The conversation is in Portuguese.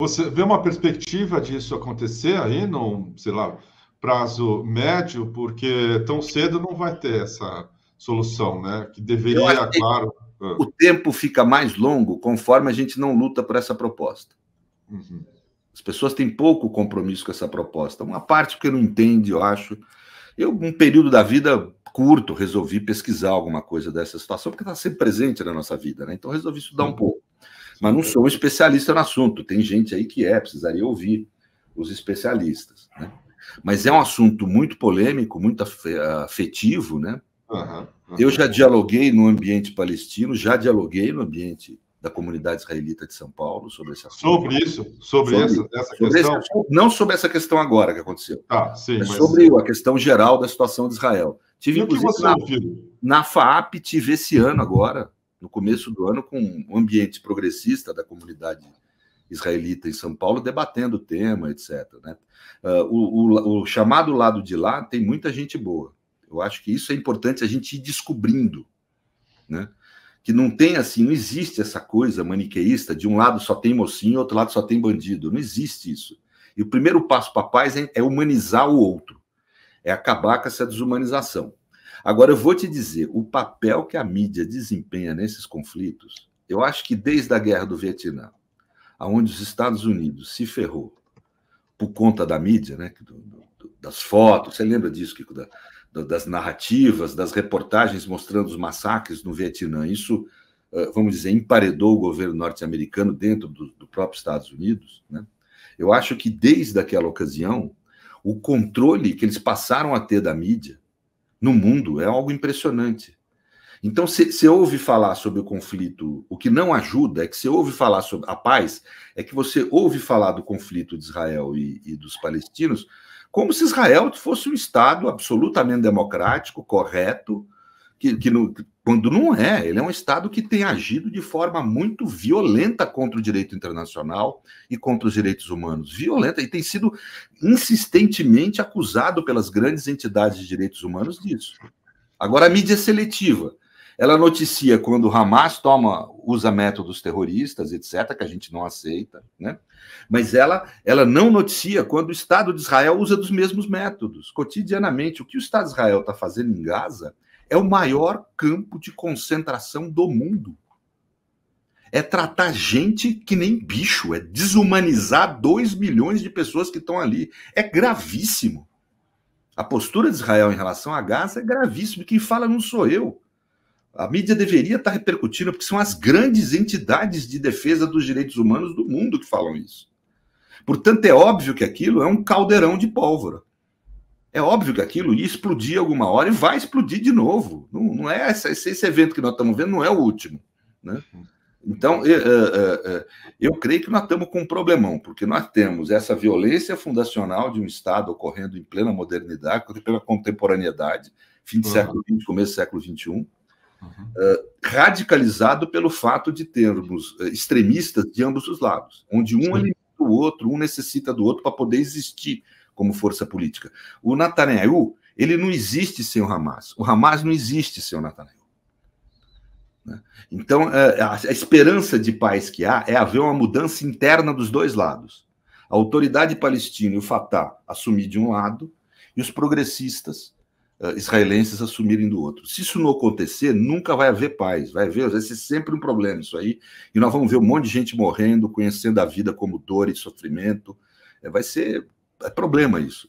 Você vê uma perspectiva disso acontecer aí, num, sei lá, prazo médio, porque tão cedo não vai ter essa solução, né? Que deveria, que claro. Ah. O tempo fica mais longo conforme a gente não luta por essa proposta. Uhum. As pessoas têm pouco compromisso com essa proposta. Uma parte porque não entende, eu acho. Eu, um período da vida curto, resolvi pesquisar alguma coisa dessa situação, porque está sempre presente na nossa vida, né? Então resolvi estudar um uhum. pouco. Mas não sou um especialista no assunto. Tem gente aí que é, precisaria ouvir os especialistas. Né? Mas é um assunto muito polêmico, muito eh, afetivo, né? Uhum, uhum. Eu já dialoguei no ambiente palestino, já dialoguei no ambiente da comunidade israelita de São Paulo sobre esse assunto. Sobre isso, sobre, sobre essa, essa sobre questão. Esse, não sobre essa questão agora que aconteceu. Tá, sim, mas mas... Sobre a questão geral da situação de Israel. Tive, e inclusive, na, na FAAP, tive esse ano agora, no começo do ano com o ambiente progressista da comunidade israelita em São Paulo debatendo o tema, etc. Né? Uh, o, o, o, chamado lado de lá tem muita gente boa. Eu acho que isso é importante a gente ir descobrindo, né? Que não tem assim, não existe essa coisa maniqueísta de um lado só tem mocinho, outro lado só tem bandido. Não existe isso. E o primeiro passo para a paz é, é humanizar o outro, é acabar com essa desumanização. Agora, eu vou te dizer: o papel que a mídia desempenha nesses conflitos, eu acho que desde a guerra do Vietnã, aonde os Estados Unidos se ferrou por conta da mídia, né, do, do, das fotos, você lembra disso, Kiko, da, das narrativas, das reportagens mostrando os massacres no Vietnã. Isso, eh, vamos dizer, emparedou o governo norte-americano dentro do, do próprio Estados Unidos. Né? Eu acho que desde aquela ocasião, o controle que eles passaram a ter da mídia, no mundo. É algo impressionante. Então, se, se ouve falar sobre o conflito, o que não ajuda é que se ouve falar sobre a paz, é que você ouve falar do conflito de Israel e, e dos palestinos como se Israel fosse um Estado absolutamente democrático, correto, que, que, no, quando não é. Ele é um Estado que tem agido de forma muito violenta contra o direito internacional e contra os direitos humanos. Violenta, e tem sido insistentemente acusado pelas grandes entidades de direitos humanos disso. Agora, a mídia seletiva. Ela noticia quando o Hamas toma, usa métodos terroristas, etc., que a gente não aceita, né? Mas ela, ela não noticia quando o Estado de Israel usa dos mesmos métodos, cotidianamente. O que o Estado de Israel está fazendo em Gaza é o maior campo de concentração do mundo. É tratar gente que nem bicho, é desumanizar 2 milhões de pessoas que estão ali. É gravíssimo. A postura de Israel em relação a Gaza é gravíssima. Quem fala não sou eu. A mídia deveria estar repercutindo, porque são as grandes entidades de defesa dos direitos humanos do mundo que falam isso. Portanto, é óbvio que aquilo é um caldeirão de pólvora. É óbvio que aquilo ia explodir alguma hora e vai explodir de novo. Não, não é essa, esse evento que nós estamos vendo não é o último. Né? Então, eu, é, eu, é, é, eu creio que nós estamos com um problemão, porque nós temos essa violência fundacional de um Estado ocorrendo em plena modernidade, pela contemporaneidade, fim de uhum. século XX, começo do século XXI, uhum. Eh, radicalizado pelo fato de termos eh, extremistas de ambos os lados, onde um alimenta o outro, um necessita do outro para poder existir como força política. O Netanyahu, ele não existe sem o Hamas. O Hamas não existe sem o Netanyahu. Né? Então, é, a esperança de paz que há é haver uma mudança interna dos dois lados. A autoridade palestina e o Fatah assumir de um lado e os progressistas é, israelenses assumirem do outro. Se isso não acontecer, nunca vai haver paz, vai haver, vai ser sempre um problema isso aí, e nós vamos ver um monte de gente morrendo, conhecendo a vida como dor e sofrimento, é, vai ser é problema isso.